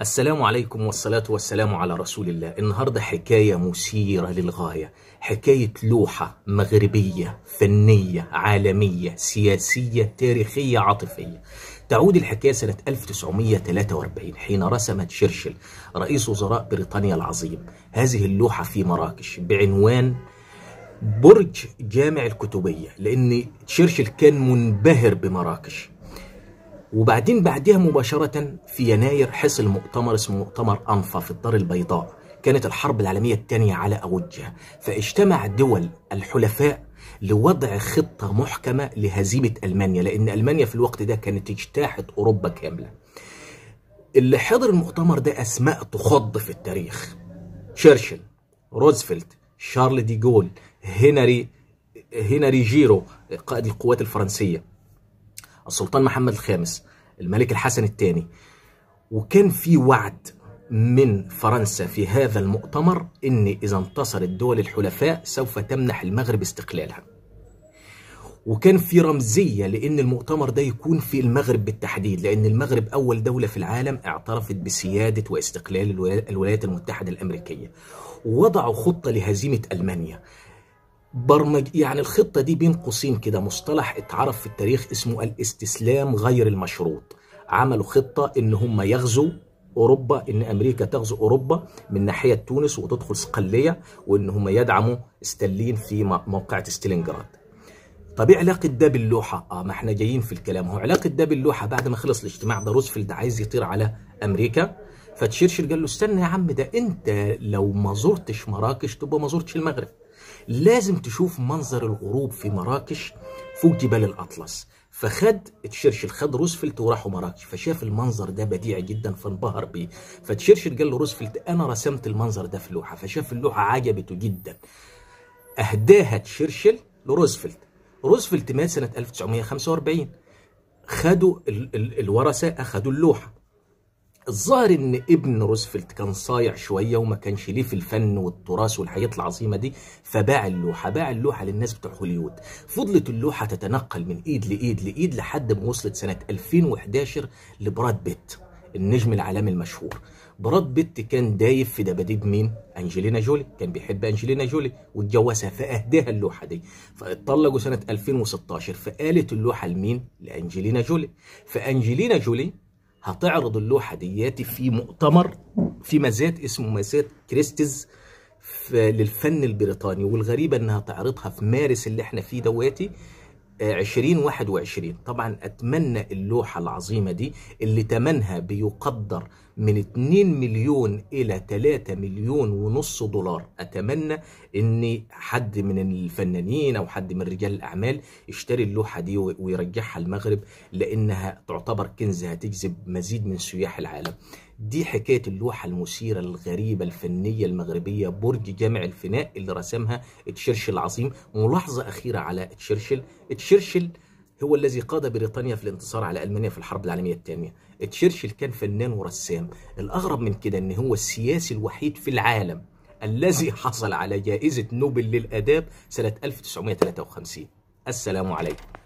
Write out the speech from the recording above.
السلام عليكم والصلاة والسلام على رسول الله النهاردة حكاية مثيرة للغاية حكاية لوحة مغربية فنية عالمية سياسية تاريخية عاطفية تعود الحكاية سنة 1943 حين رسم تشرشل رئيس وزراء بريطانيا العظيم هذه اللوحة في مراكش بعنوان برج جامع الكتبية لأن تشرشل كان منبهر بمراكش وبعدين بعدها مباشرة في يناير حصل مؤتمر اسمه مؤتمر أنفا في الدار البيضاء كانت الحرب العالمية الثانية على أوجها فاجتمع دول الحلفاء لوضع خطة محكمة لهزيمة ألمانيا لأن ألمانيا في الوقت ده كانت اجتاحت أوروبا كاملة اللي حضر المؤتمر ده أسماء تخض في التاريخ تشرشل روزفلت شارل دي جول هنري هنري جيرو قائد القوات الفرنسية السلطان محمد الخامس الملك الحسن الثاني وكان في وعد من فرنسا في هذا المؤتمر ان اذا انتصرت دول الحلفاء سوف تمنح المغرب استقلالها وكان في رمزية لأن المؤتمر ده يكون في المغرب بالتحديد لأن المغرب أول دولة في العالم اعترفت بسيادة واستقلال الولايات المتحدة الأمريكية ووضعوا خطة لهزيمة ألمانيا برمج يعني الخطة دي بين قوسين كده مصطلح اتعرف في التاريخ اسمه الاستسلام غير المشروط عملوا خطة ان هم يغزوا اوروبا ان امريكا تغزو اوروبا من ناحيه تونس وتدخل صقليه وان هم يدعموا ستالين في موقعه ستالينجراد طب ايه علاقه ده باللوحه اه ما احنا جايين في الكلام هو علاقه ده باللوحه بعد ما خلص الاجتماع ده روزفلت عايز يطير على امريكا فتشيرشل قال له استنى يا عم ده انت لو ما زرتش مراكش تبقى ما زرتش المغرب لازم تشوف منظر الغروب في مراكش فوق جبال الأطلس فخد تشرشل خد روزفلت وراحوا مراكش فشاف المنظر ده بديع جدا فانبهر بيه فتشرشل قال له روزفلت انا رسمت المنظر ده في لوحه فشاف اللوحه عجبته جدا اهداها تشرشل لروزفلت روزفلت مات سنه 1945 خدوا الورثه اخذوا اللوحه الظاهر ان ابن روزفلت كان صايع شويه وما كانش ليه في الفن والتراث والحاجات العظيمه دي فباع اللوحه باع اللوحه للناس بتوع هوليود فضلت اللوحه تتنقل من ايد لايد لايد لحد ما وصلت سنه 2011 لبراد بيت النجم العالمي المشهور براد بيت كان دايف في دباديب مين انجلينا جولي كان بيحب انجلينا جولي واتجوزها فاهداها اللوحه دي فاتطلقوا سنه 2016 فقالت اللوحه لمين لانجلينا جولي فانجلينا جولي هتعرض اللوحه دياتي في مؤتمر في مزاد اسمه مزاد كريستيز للفن البريطاني والغريبه انها تعرضها في مارس اللي احنا فيه دواتي 2021 طبعا أتمنى اللوحة العظيمة دي اللي تمنها بيقدر من 2 مليون إلى 3 مليون ونص دولار أتمنى أن حد من الفنانين أو حد من رجال الأعمال يشتري اللوحة دي ويرجعها المغرب لأنها تعتبر كنز هتجذب مزيد من سياح العالم دي حكاية اللوحة المثيرة الغريبة الفنية المغربية برج جامع الفناء اللي رسمها تشرشل العظيم ملاحظة أخيرة على تشرشل تشرشل هو الذي قاد بريطانيا في الانتصار على ألمانيا في الحرب العالمية الثانية تشرشل كان فنان ورسام الأغرب من كده أن هو السياسي الوحيد في العالم الذي أه. حصل على جائزة نوبل للآداب سنة 1953 السلام عليكم